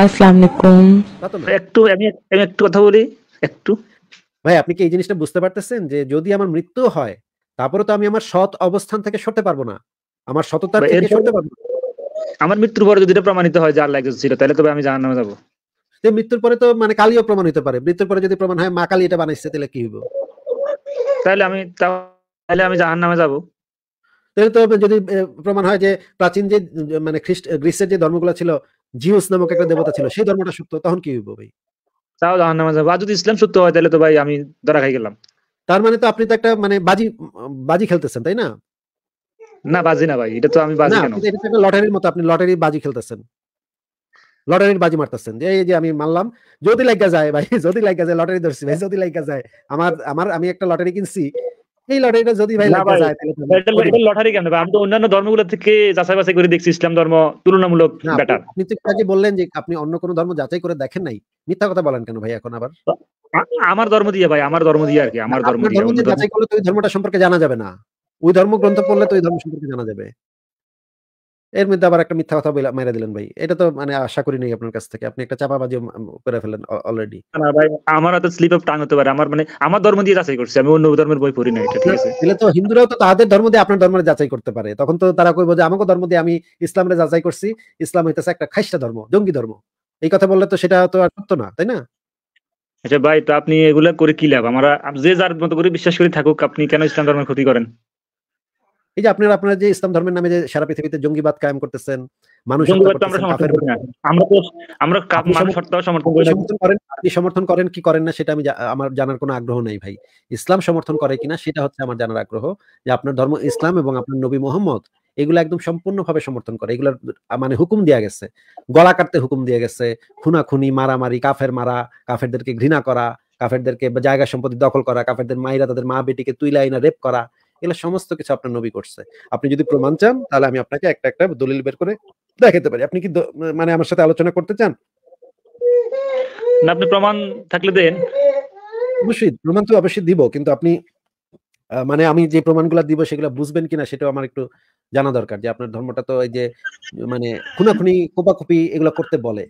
আসসালামু একটু আমি আমি একটু কথা বলি একটু ভাই আপনি কি এই জিনিসটা বুঝতে পারতেছেন যে যদি আমার মৃত্যু হয় তারপরে তো আমি আমার সৎ অবস্থান থেকে সরতে পারবো না আমার থেকে সরতে পারবো আমার মৃত্যুর পরে যদি প্রমাণিত হয় ছিল তাহলে তবে আমি জাহান্নামে যাব মৃত্যুর পরে তো মানে কালিও প্রমাণিত পারে মৃত্যুর পরে যদি প্রমাণ হয় মা কালী এটা বানাইছে তাহলে কি হইব তাহলে আমি তাহলে আমি জাহান্নামে যাব তাহলে তো যদি প্রমাণ হয় যে প্রাচীন যে মানে খ্রিস্ট গ্রিসের যে ধর্মগুলো ছিল জিউস নামক একটা দেবতা ছিল সেই ধর্মটা সত্য তখন কি হইব ভাই তাও জাহান্নামে যাবো আর যদি ইসলাম সত্য হয় তাহলে তো ভাই আমি ধরা খাই গেলাম তার মানে তো আপনি তো একটা মানে বাজি বাজি খেলতেছেন তাই না না বাজি না ভাই এটা তো আমি বাজি কেন এটা একটা লটারির মতো আপনি লটারির বাজি খেলতেছেন লটারির বাজি মারতেছেন যে এই যে আমি মারলাম যদি লাগা যায় ভাই যদি লাগা যায় লটারি ধরছি ভাই যদি লাগা যায় আমার আমার আমি একটা লটারি কিনছি এই লটারিটা যদি ভাই লাগা যায় তাহলে এটা লটারি কেন আমি তো অন্যান্য ধর্মগুলো থেকে যাচাই বাছাই করে দেখছি ইসলাম ধর্ম তুলনামূলক ব্যাটার আপনি তো আগে বললেন যে আপনি অন্য কোনো ধর্ম যাচাই করে দেখেন নাই মিথ্যা কথা বলেন কেন ভাই এখন আবার আমার ধর্ম দিয়ে ভাই আমার ধর্ম দিয়ে আর কি আমার ধর্ম দিয়ে যাচাই করলে তো ওই ধর্মটা সম্পর্কে জানা যাবে না ওই ধর্ম গ্রন্থ পড়লে তো ওই ধর্ম সম্পর্কে জানা যাবে এর মধ্যে আবার একটা মিথ্যা কথা মেরে দিলেন ভাই এটা তো মানে আশা করি নাই আপনার কাছ থেকে আপনি একটা চাপা বাজি করে ফেলেন অলরেডি না ভাই আমার তো স্লিপ অফ টাং হতে পারে আমার মানে আমার ধর্ম দিয়ে যাচাই করছি আমি অন্য ধর্মের বই পড়ি না এটা ঠিক আছে তাহলে তো হিন্দুরাও তো তাদের ধর্ম দিয়ে আপনার ধর্মের যাচাই করতে পারে তখন তো তারা কইবো যে আমাকে ধর্ম দিয়ে আমি ইসলামের যাচাই করছি ইসলাম হইতাছে একটা খাইস্টা ধর্ম জঙ্গি ধর্ম এই কথা বললে তো সেটা তো আর সত্য না তাই না আচ্ছা ভাই তো আপনি এগুলা করে কি লাভ আমরা যে যার মতো করে বিশ্বাস করে থাকুক আপনি কেন ইসলাম ধর্মের ক্ষতি করেন এই যে আপনারা আপনারা যে ইসলাম ধর্মের নামে যে সারা পৃথিবীতে জঙ্গিবাদ কায়েম করতেছেন সমর্থন করেন কি করেন না সেটা আমি আমার জানার কোনো আগ্রহ নাই ভাই ইসলাম সমর্থন করে কিনা সেটা হচ্ছে আমার জানার আগ্রহ যে আপনার ধর্ম ইসলাম এবং আপনার নবী মোহাম্মদ এগুলো একদম সম্পূর্ণভাবে সমর্থন করে এগুলোর মানে হুকুম দেয়া গেছে গলা কাটতে হুকুম দিয়ে গেছে খুনাখুনি মারামারি কাফের মারা কাফেরদেরকে ঘৃণা করা কাফেরদেরকে জায়গা সম্পত্তি দখল করা কাফেরদের মাইরা তাদের মা বেটিকে তুইলাইনা রেপ করা এগুলো সমস্ত কিছু আপনার নবী করছে আপনি যদি প্রমাণ চান তাহলে আমি আপনাকে একটা একটা দলিল বের করে দেখাতে পারি আপনি কি মানে আমার সাথে আলোচনা করতে চান আপনি প্রমাণ থাকলে দেন অবশ্যই প্রমাণ তো অবশ্যই দিব কিন্তু আপনি মানে আমি যে প্রমাণগুলো দিব সেগুলো বুঝবেন কিনা সেটাও আমার একটু জানা দরকার যে আপনার ধর্মটা তো এই যে মানে খুনাখুনি কোপাকুপি এগুলো করতে বলে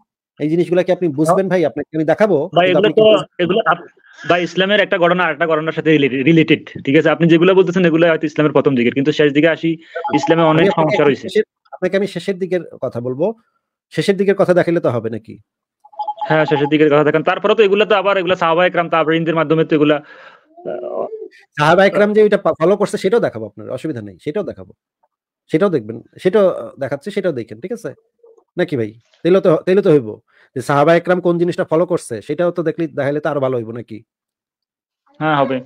এই জিনিসগুলো কি আপনি বুঝবেন ভাই আপনাকে আমি দেখাবো ভাই এগুলো তো এগুলো বা ইসলামের একটা ঘটনা একটা ঘটনার সাথে রিলেটেড ঠিক আছে আপনি যেগুলো বলতেছেন এগুলো হয়তো ইসলামের প্রথম দিকের কিন্তু শেষ দিকে আসি ইসলামে অনেক সমস্যা রয়েছে আপনাকে আমি শেষের দিকের কথা বলবো শেষের দিকের কথা দেখাইলে তো হবে নাকি হ্যাঁ শেষের দিকের কথা দেখেন তারপরে তো এগুলো তো আবার এগুলো সাহাবাহিক রাম তাবরিনদের মাধ্যমে তো এগুলা সাহাবাইকরাম যে ওইটা ফলো করছে সেটাও দেখাবো আপনার অসুবিধা নেই সেটাও দেখাবো সেটাও দেখবেন সেটাও দেখাচ্ছে সেটাও দেখেন ঠিক আছে নাকি ভাই তাইলে তো তাইলে তো হইবো যে সাহাবা একরাম কোন জিনিসটা ফলো করছে সেটাও তো দেখলি দেখাইলে তো আরো ভালো হইবো নাকি হ্যাঁ হবে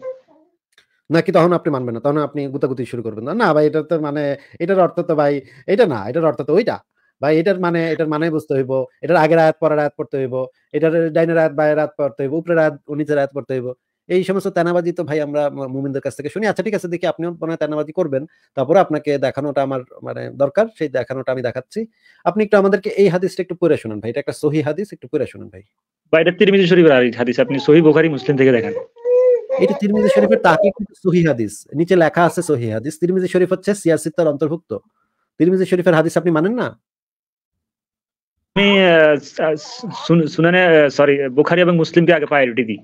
নাকি তখন আপনি মানবেন না তখন আপনি গুতাগুতি শুরু করবেন না ভাই এটা তো মানে এটার অর্থ তো ভাই এটা না এটার অর্থ তো ওইটা ভাই এটার মানে এটার মানে বুঝতে হইব এটার আগের আয়াত পরের আয়াত পড়তে হইব এটার ডাইনের আয়াত বাইরের আয়াত পড়তে হইব উপরের আয়াত নিচের আয়াত পড়তে হইব এই সমস্ত তেনাবাজি তো ভাই আমরা মুমিনদের কাছ থেকে শুনি আচ্ছা ঠিক আছে দেখি আপনিও মনে হয় তেনাবাজি করবেন তারপরে আপনাকে দেখানোটা আমার মানে দরকার সেই দেখানোটা আমি দেখাচ্ছি আপনি একটু আমাদেরকে এই হাদিসটা একটু পড়ে শুনুন ভাই এটা একটা সহি হাদিস একটু পড়ে শুনুন ভাই এটা তিরমিজি শরীফের হাদিস আপনি সহি বুখারী মুসলিম থেকে দেখেন এটা তিরমিজি শরীফের তাকে সহি হাদিস নিচে লেখা আছে সহি হাদিস তিরমিজি শরীফ হচ্ছে সিয়াসিত্তার অন্তর্ভুক্ত তিরমিজি শরীফের হাদিস আপনি মানেন না আমি সুনানে সরি বুখারি এবং মুসলিমকে আগে প্রায়োরিটি দিই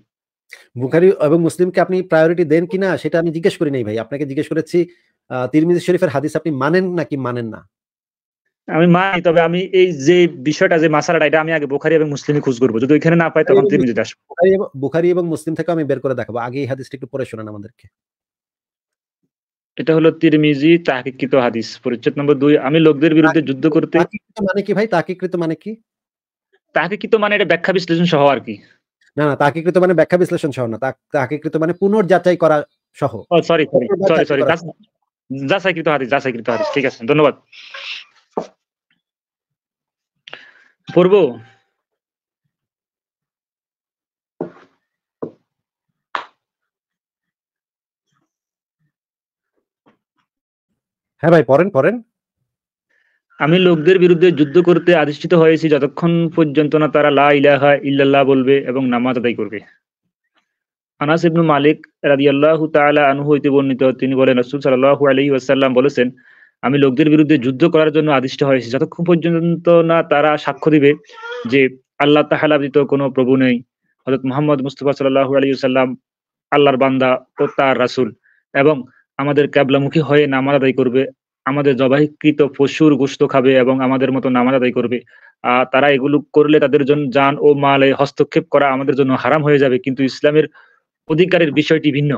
বুখারি এবং মুসলিমকে আপনি প্রায়োরিটি দেন কিনা সেটা আমি জিজ্ঞেস করি নাই ভাই আপনাকে জিজ্ঞেস করেছি তিরমিজি শরীফের হাদিস আপনি মানেন নাকি মানেন না আমি মানি তবে আমি এই যে বিষয়টা যে মাসালাটা এটা আমি আগে বুখারি এবং মুসলিমে খোঁজ করবো যদি ওইখানে না পাই তখন তিরমিজি আসবো বুখারি এবং মুসলিম থেকে আমি বের করে দেখাবো আগে এই হাদিসটা একটু পড়ে শোনান আমাদেরকে এটা হলো তিরমিজি তাহকিকৃত হাদিস পরিচ্ছেদ নম্বর দুই আমি লোকদের বিরুদ্ধে যুদ্ধ করতে মানে কি ভাই তাহকিকৃত মানে কি তাহকিকৃত মানে এটা ব্যাখ্যা বিশ্লেষণ সহ আর কি না না তাকিকৃত মানে ব্যাখ্যা বিশ্লেষণ সহ না তাকিকৃত মানে পুনর্যাচাই করা সহ ও সরি সরি সরি সরি যাচাইকৃত হাদিস যাচাইকৃত হাদিস ঠিক আছে ধন্যবাদ পূর্ব হ্যাঁ ভাই পড়েন পড়েন আমি লোকদের বিরুদ্ধে যুদ্ধ করতে আদিষ্ঠিত হয়েছি যতক্ষণ পর্যন্ত না তারা লা ইলাহা ইল্লাল্লাহ বলবে এবং নামাজ আদায় করবে আনাস ইবনু মালিক রাদিয়াল্লাহু তাআলা আনহু হইতে বর্ণিত তিনি বলেন রাসূল সাল্লাল্লাহু আলাইহি ওয়াসাল্লাম বলেছেন আমি লোকদের বিরুদ্ধে যুদ্ধ করার জন্য আদিষ্ট হয়েছি যতক্ষণ পর্যন্ত না তারা সাক্ষ্য দিবে যে আল্লাহ তাআলা ব্যতীত কোনো প্রভু নেই হযরত মুহাম্মদ মুস্তাফা সাল্লাল্লাহু আলাইহি ওয়াসাল্লাম আল্লাহর বান্দা ও তার রাসূল এবং আমাদের কেবলামুখী হয়ে নামাজ আদায় করবে আমাদের জবাহিকৃত পশুর গোস্ত খাবে এবং আমাদের মতো নামাজ আদায় করবে তারা এগুলো করলে তাদের জন্য যান ও মালে হস্তক্ষেপ করা আমাদের জন্য হারাম হয়ে যাবে কিন্তু ইসলামের অধিকারের বিষয়টি ভিন্ন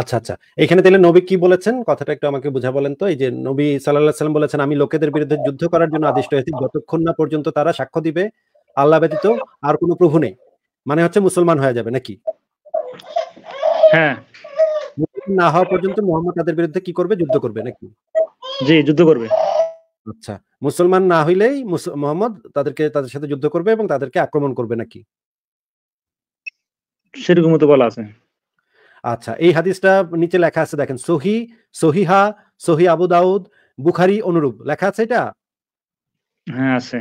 আচ্ছা আচ্ছা এখানে তাহলে নবী কি বলেছেন কথাটা একটু আমাকে বুঝা বলেন তো এই যে নবী সাল্লাহ সাল্লাম বলেছেন আমি লোকেদের বিরুদ্ধে যুদ্ধ করার জন্য আদিষ্ট হয়েছি যতক্ষণ না পর্যন্ত তারা সাক্ষ্য দিবে আল্লাহ ব্যতীত আর কোনো প্রভু নেই মানে হচ্ছে মুসলমান হয়ে যাবে নাকি হ্যাঁ না হওয়া পর্যন্ত মোহাম্মদ তাদের বিরুদ্ধে কি করবে যুদ্ধ করবে নাকি জি যুদ্ধ করবে আচ্ছা মুসলমান না হইলেই মোহাম্মদ তাদেরকে তাদের সাথে যুদ্ধ করবে এবং তাদেরকে আক্রমণ করবে নাকি সেরকম তো বলা আছে আচ্ছা এই হাদিসটা নিচে লেখা আছে দেখেন সহি সহিহা সহি আবু দাউদ বুখারি অনুরূপ লেখা আছে এটা হ্যাঁ আছে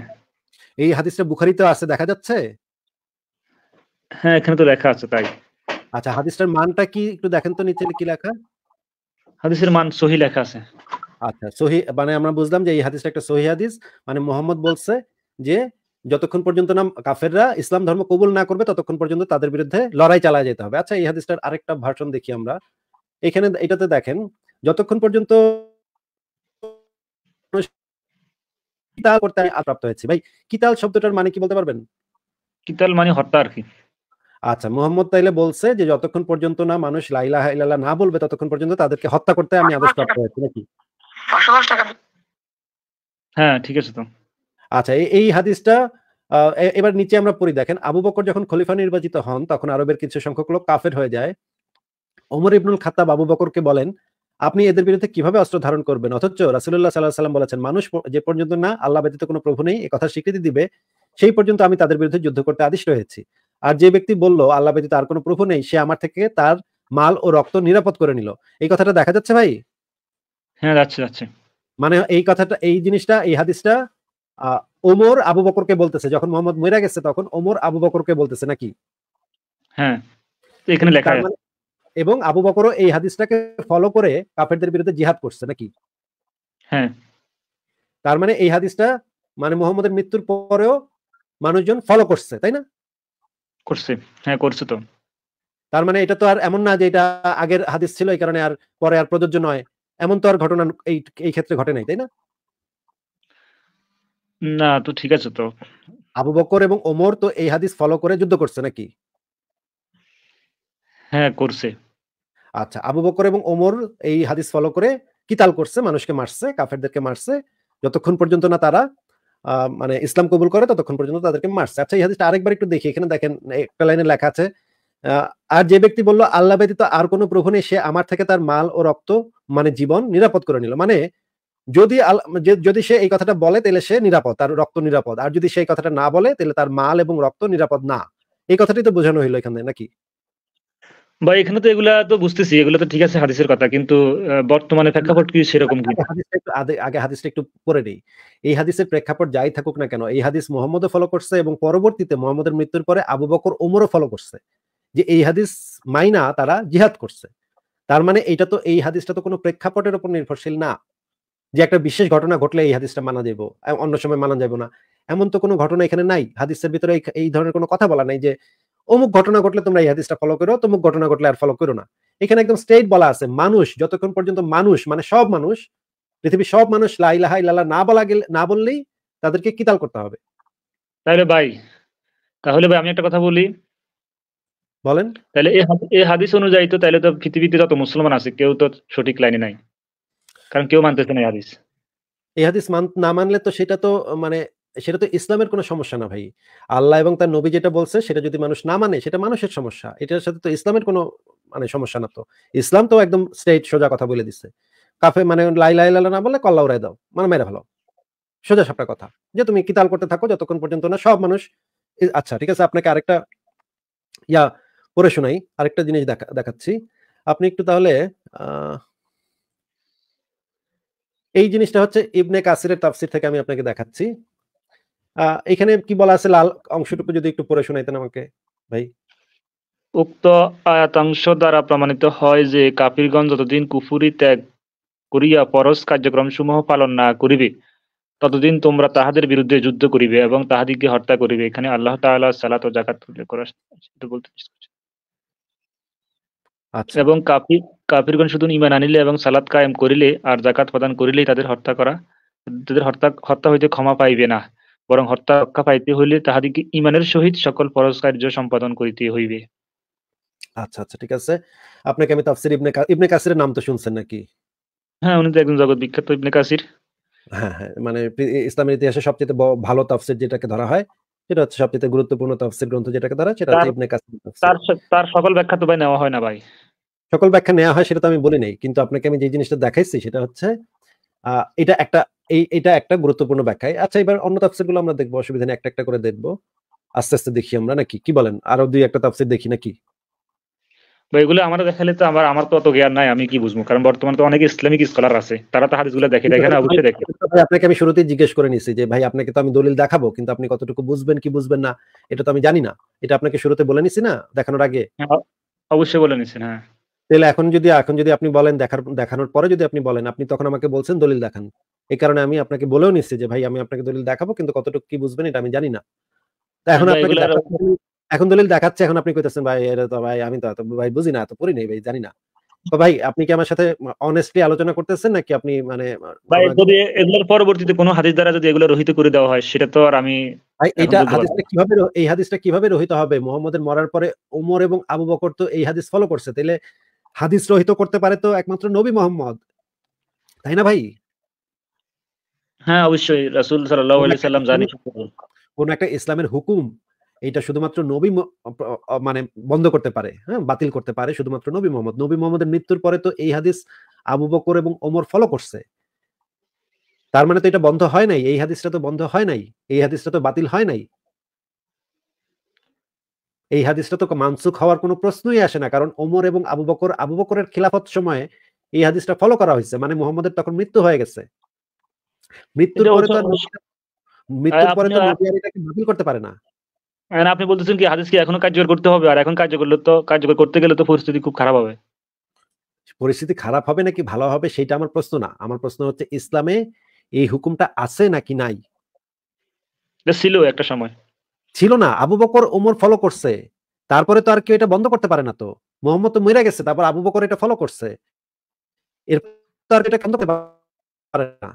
এই হাদিসটা বুখারিতে আছে দেখা যাচ্ছে হ্যাঁ এখানে তো লেখা আছে তাই আচ্ছা হাদিসটার মানটা কি একটু দেখেন তো নিচে কি লেখা হাদিসের মান সহি লেখা আছে আচ্ছা সহি মানে আমরা বুঝলাম যে এই হাদিসটা একটা সহি হাদিস মানে মোহাম্মদ বলছে যে যতক্ষণ পর্যন্ত না কাফেররা ইসলাম ধর্ম কবুল না করবে ততক্ষণ পর্যন্ত তাদের বিরুদ্ধে লড়াই চালায় যেতে হবে আচ্ছা এই হাদিসটার আরেকটা ভার্সন দেখি আমরা এখানে এটাতে দেখেন যতক্ষণ পর্যন্ত কিতাল করতে আপ্রাপ্ত হয়েছে ভাই কিতাল শব্দটার মানে কি বলতে পারবেন কিতাল মানে হত্যা আর কি আচ্ছা মোহাম্মদ তাইলে বলছে যে যতক্ষণ পর্যন্ত না মানুষ লাইলা হাইলালা না বলবে ততক্ষণ পর্যন্ত তাদেরকে হত্যা করতে আমি আদেশ প্রাপ্ত হয়েছি নাকি হ্যাঁ ঠিক আছে তো আচ্ছা এই হাদিসটা এবার নিচে আমরা পড়ি দেখেন আবু বকর যখন খলিফা নির্বাচিত হন তখন আরবের কিছু সংখ্যক লোক কাফের হয়ে যায় ওমর ইবনুল খাতাব আবু বকরকে বলেন আপনি এদের বিরুদ্ধে কিভাবে অস্ত্র ধারণ করবেন অথচ রাসুল্লাহ সাল্লাহ সাল্লাম বলেছেন মানুষ যে পর্যন্ত না আল্লাহ ব্যতীত কোনো প্রভু নেই কথা স্বীকৃতি দিবে সেই পর্যন্ত আমি তাদের বিরুদ্ধে যুদ্ধ করতে আদিষ্ট হয়েছি আর যে ব্যক্তি বলল আল্লাহ ব্যতীত আর কোনো প্রভু নেই সে আমার থেকে তার মাল ও রক্ত নিরাপদ করে নিল এই কথাটা দেখা যাচ্ছে ভাই হ্যাঁ যাচ্ছে যাচ্ছে মানে এই কথাটা এই জিনিসটা এই হাদিসটা ওমর আবু বকরকে বলতেছে যখন মোহাম্মদ মইরা গেছে তখন ওমর আবু বকরকে বলতেছে নাকি হ্যাঁ এখানে লেখা মানে এবং আবু বকর এই হাদিসটাকে ফলো করে কাফেরদের বিরুদ্ধে জিহাদ করছে নাকি হ্যাঁ তার মানে এই হাদিসটা মানে মোহাম্মদের মৃত্যুর পরেও মানুষজন ফলো করছে তাই না করছি হ্যাঁ করছি তো তার মানে এটা তো আর এমন না যে এটা আগের হাদিস ছিল এই কারণে আর পরে আর প্রযোজ্য নয় এমন তো আর ঘটনা এই এই ক্ষেত্রে ঘটে নাই তাই না না তো ঠিক আছে তো আবু বকর এবং ওমর তো এই হাদিস ফলো করে যুদ্ধ করছে নাকি হ্যাঁ করছে আচ্ছা আবু বকর এবং ওমর এই হাদিস ফলো করে কিতাল করছে মানুষকে মারছে কাফেরদেরকে মারছে যতক্ষণ পর্যন্ত না তারা মানে ইসলাম কবুল করে ততক্ষণ পর্যন্ত তাদেরকে মারছে আচ্ছা এই হাদিসটা আরেকবার একটু দেখি এখানে দেখেন একটা লাইনে লেখা আছে আর যে ব্যক্তি বললো আল্লাহ ব্যতীত আর কোনো প্রভু নেই সে আমার থেকে তার মাল ও রক্ত মানে জীবন নিরাপদ করে নিল মানে যদি যদি সে এই কথাটা বলে তাহলে সে নিরাপদ তার রক্ত নিরাপদ আর যদি সে এই কথাটা না বলে তাহলে তার মাল এবং রক্ত নিরাপদ না এই কথাটি তো বোঝানো হইলো এখানে নাকি বা এখানে তো এগুলা তো বুঝতেছি এগুলো তো ঠিক আছে হাদিসের কথা কিন্তু বর্তমানে প্রেক্ষাপট কি সেরকম কি আগে হাদিসটা একটু পড়ে নেই এই হাদিসের প্রেক্ষাপট যাই থাকুক না কেন এই হাদিস মোহাম্মদও ফলো করছে এবং পরবর্তীতে মোহাম্মদের মৃত্যুর পরে আবু বকর ওমরও ফলো করছে যে এই হাদিস মাইনা তারা জিহাদ করছে তার মানে এটা তো এই হাদিসটা তো কোনো প্রেক্ষাপটের উপর নির্ভরশীল না যে একটা বিশেষ ঘটনা ঘটলে এই হাদিসটা মানা যাবো অন্য সময় মানা যাবো না এমন তো কোনো ঘটনা এখানে নাই হাদিসের ভিতরে এই ধরনের কোনো কথা বলা নাই যে অমুক ঘটনা ঘটলে তোমরা এই হাদিসটা ফলো করো তমুক ঘটনা ঘটলে আর ফলো করো না এখানে একদম স্টেট বলা আছে মানুষ যতক্ষণ পর্যন্ত মানুষ মানে সব মানুষ পৃথিবীর সব মানুষ লাই লাইলাহা ইল্লাল্লাহ না বলা গেলে না বললেই তাদেরকে কিতাল করতে হবে তাহলে ভাই তাহলে ভাই আমি একটা কথা বলি বলেন তাহলে এই হাদিস অনুযায়ী তো তাহলে তো পৃথিবীতে যত মুসলমান আছে কেউ তো সঠিক লাইনে নাই কারণ কেউ মানতেছে না এই হাদিস এই হাদিস না মানলে তো সেটা তো মানে সেটা তো ইসলামের কোনো সমস্যা না ভাই আল্লাহ এবং তার নবী যেটা বলছে সেটা যদি মানুষ না মানে সেটা মানুষের সমস্যা এটার সাথে তো ইসলামের কোনো মানে সমস্যা না তো ইসলাম তো একদম স্ট্রেট সোজা কথা বলে দিচ্ছে কাফে মানে লাই লাই লাল না বলে কল্লা উড়াই দাও মানে মেরে ভালো সোজা সাপটা কথা যে তুমি কিতাল করতে থাকো যতক্ষণ পর্যন্ত না সব মানুষ আচ্ছা ঠিক আছে আপনাকে আরেকটা ইয়া পড়ে শোনাই আরেকটা জিনিস দেখা দেখাচ্ছি আপনি একটু তাহলে এই জিনিসটা হচ্ছে ইবনে কাসিরের তাফসির থেকে আমি আপনাকে দেখাচ্ছি এখানে কি বলা আছে লাল অংশটুকু যদি একটু পড়ে শোনাইতেন আমাকে ভাই উক্ত আয়াতাংশ দ্বারা প্রমাণিত হয় যে কাপিরগঞ্জ যতদিন কুফুরি ত্যাগ করিয়া পরস কার্যক্রম সমূহ পালন না করিবে ততদিন তোমরা তাহাদের বিরুদ্ধে যুদ্ধ করিবে এবং তাহাদিকে হত্যা করিবে এখানে আল্লাহ তাআলা সালাত ও জাকাত বলতে আচ্ছা। এবং কাফির কাফিরগণ শুধু ইমান আনিলে এবং সালাত কায়েম করিলে আর জাকাত প্রদান করিলেই তাদের হত্যা করা তাদের হত্যা হত্যা হইতে ক্ষমা পাইবে না বরং হত্যা রক্ষা পাইতে হইলে তাহাদিকে ইমানের সহিত সকল ফরজ কার্য সম্পাদন করিতে হইবে আচ্ছা আচ্ছা ঠিক আছে আপনাকে আমি তাফসির ইবনে ইবনে কাসিরের নাম তো শুনছেন নাকি হ্যাঁ উনি তো একজন জগৎ বিখ্যাত ইবনে কাসির হ্যাঁ, হ্যাঁ মানে ইসলামের ইতিহাসে সবচেয়ে ভালো তাফসির যেটাকে ধরা হয় সেটা হচ্ছে সবচেয়ে গুরুত্বপূর্ণ তাফসির গ্রন্থ যেটাকে ধরা সেটা ইবনে কাসির তার তার সকল ব্যাখ্যা তো ভাই নেওয়া হয় না ভাই সকল ব্যাখ্যা নেওয়া হয় সেটা তো আমি বলি নাই কিন্তু আপনাকে আমি যে জিনিসটা দেখাইছি সেটা হচ্ছে এটা একটা এই এটা একটা গুরুত্বপূর্ণ ব্যাখ্যায় আচ্ছা এবার অন্য গুলো আমরা দেখবো অসুবিধা নেই একটা একটা করে দেখবো আস্তে আস্তে দেখি আমরা নাকি কি বলেন আরো দুই একটা তাফসির দেখি নাকি এগুলো দেখালে তো আমার আমার তো অত জ্ঞান নাই আমি কি বুঝবো কারণ বর্তমানে তো অনেক ইসলামিক স্কলার আছে তারা তো দেখে দেখে না অবশ্যই দেখে আপনাকে আমি শুরুতেই জিজ্ঞেস করে নিছি যে ভাই আপনাকে তো আমি দলিল দেখাবো কিন্তু আপনি কতটুকু বুঝবেন কি বুঝবেন না এটা তো আমি জানি না এটা আপনাকে শুরুতে বলে নিছি না দেখানোর আগে হ্যাঁ, অবশ্যই বলে নিছেন হ্যাঁ তাহলে এখন যদি এখন যদি আপনি বলেন দেখার দেখানোর পরে যদি আপনি বলেন আপনি তখন আমাকে বলছেন দলিল দেখান এই কারণে আমি আপনাকে বলেও নিচ্ছি যে ভাই আমি আপনাকে দলিল দেখাবো কিন্তু কতটুকু কি বুঝবেন এটা আমি জানি না এখন আপনাকে এখন দলিল দেখাচ্ছে এখন আপনি কইতেছেন ভাই এটা তো ভাই আমি তো এত ভাই বুঝি না এত পড়ি নেই ভাই জানি না তো ভাই আপনি কি আমার সাথে অনেস্টলি আলোচনা করতেছেন নাকি আপনি মানে ভাই যদি এগুলোর পরবর্তীতে কোনো হাদিস দ্বারা যদি এগুলো রহিত করে দেওয়া হয় সেটা তো আর আমি ভাই এটা হাদিসটা কিভাবে এই হাদিসটা কিভাবে রহিত হবে মোহাম্মদের মরার পরে ওমর এবং আবু বকর তো এই হাদিস ফলো করছে তাহলে হাদিস রহিত করতে পারে তো একমাত্র নবী মোহাম্মদ তাই না ভাই হ্যাঁ অবশ্যই রাসূল সাল্লাল্লাহু আলাইহি সাল্লাম জানি কোন একটা ইসলামের হুকুম এটা শুধুমাত্র নবী মানে বন্ধ করতে পারে হ্যাঁ বাতিল করতে পারে শুধুমাত্র নবী মোহাম্মদ নবী মোহাম্মদের মৃত্যুর পরে তো এই হাদিস আবু বকর এবং ওমর ফলো করছে তার মানে তো এটা বন্ধ হয় নাই এই হাদিসটা তো বন্ধ হয় নাই এই হাদিসটা তো বাতিল হয় নাই এই হাদিসটা তো মানসুখ হওয়ার কোনো প্রশ্নই আসে না কারণ ওমর এবং আবু বকর আবু বকরের খিলাফত সময়ে এই হাদিসটা ফলো করা হয়েছে মানে মোহাম্মদের তখন মৃত্যু হয়ে গেছে মৃত্যুর পরে তো মৃত্যুর পরে তো বাতিল করতে পারে না মানে আপনি বলতেছেন কি হাদিস কি এখনো কার্যকর করতে হবে আর এখন কার্যকর তো কার্যকর করতে গেলে তো পরিস্থিতি খুব খারাপ হবে পরিস্থিতি খারাপ হবে নাকি ভালো হবে সেটা আমার প্রশ্ন না আমার প্রশ্ন হচ্ছে ইসলামে এই হুকুমটা আছে নাকি নাই ছিল একটা সময় ছিল না আবু বকর ওমর ফলো করছে তারপরে তো আর কেউ এটা বন্ধ করতে পারে না তো মোহাম্মদ তো মরে গেছে তারপর আবু বকর এটা ফলো করছে এরপর এটা বন্ধ করতে পারে না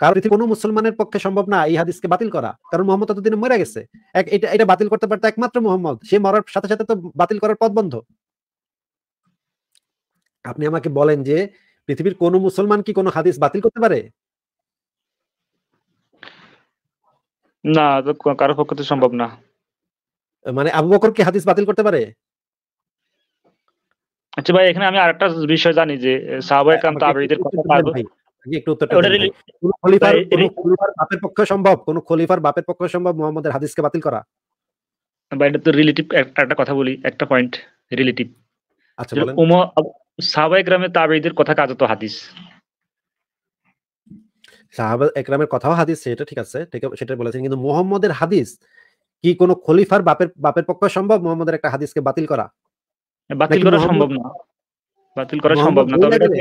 কারণ পৃথিবীর কোনো মুসলমানের পক্ষে সম্ভব না এই হাদিসকে বাতিল করা কারণ মোহাম্মদ এতদিনে মরে গেছে এক এটা এটা বাতিল করতে পারতো একমাত্র মোহাম্মদ সে মরার সাথে সাথে তো বাতিল করার পথ বন্ধ আপনি আমাকে বলেন যে পৃথিবীর কোন মুসলমান কি কোন হাদিস বাতিল করতে পারে না কারো পক্ষে তো সম্ভব না মানে আবু বকর কি হাদিস বাতিল করতে পারে আচ্ছা ভাই এখানে আমি আরেকটা বিষয় জানি যে সাহাবায়ে হ্যাঁ, কাম তাবেঈদের কথা পারবো একটু বাপের পক্ষে সম্ভব কোন খলিফার বাপের পক্ষে সম্ভব মোহাম্মদের হাদিসকে বাতিল করা বা এটা তো রিলেটিভ একটা কথা বলি একটা পয়েন্ট রিলেটিভ আচ্ছা কথা হাদিস সাহাবা একরামের কথাও হাদিস সেটা ঠিক আছে সেটা বলেছেন কিন্তু মোহাম্মদের হাদিস কি কোন খলিফার বাপের বাপের পক্ষে সম্ভব মোহাম্মদের একটা হাদিসকে বাতিল করা বাতিল করা সম্ভব না বাতিল করা সম্ভব না তবে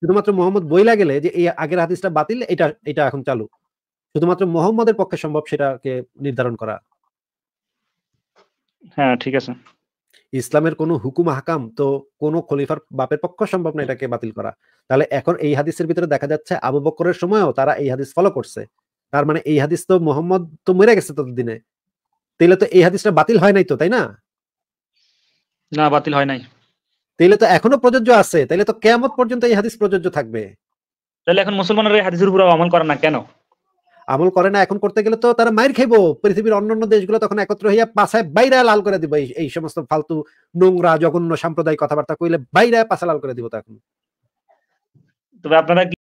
শুধুমাত্র মোহাম্মদ বই গেলে যে এই আগের হাদিসটা বাতিল এটা এটা এখন চালু শুধুমাত্র মোহাম্মদের পক্ষে সম্ভব সেটাকে নির্ধারণ করা হ্যাঁ ঠিক আছে ইসলামের কোন হুকুম হাকাম তো কোন খলিফার বাপের পক্ষ সম্ভব না এটাকে বাতিল করা তাহলে এখন এই হাদিসের ভিতরে দেখা যাচ্ছে আবু বকরের সময়ও তারা এই হাদিস ফলো করছে তার মানে এই হাদিস তো মোহাম্মদ তো মরে গেছে ততদিনে তাহলে তো এই হাদিসটা বাতিল হয় নাই তো তাই না না বাতিল হয় নাই তাইলে তো এখনো প্রযোজ্য আছে তাইলে তো কেমত পর্যন্ত এই হাদিস প্রযোজ্য থাকবে তাহলে এখন মুসলমানরা এই হাদিসের উপর আমল করে না কেন আমল করে না এখন করতে গেলে তো তারা মাইর খাইবো পৃথিবীর অন্যান্য দেশগুলো তখন একত্র হইয়া পাশায় বাইরে লাল করে দিব এই সমস্ত ফালতু নোংরা জঘন্য সাম্প্রদায়িক কথাবার্তা কইলে বাইরে পাশা লাল করে দিব তখন তবে আপনারা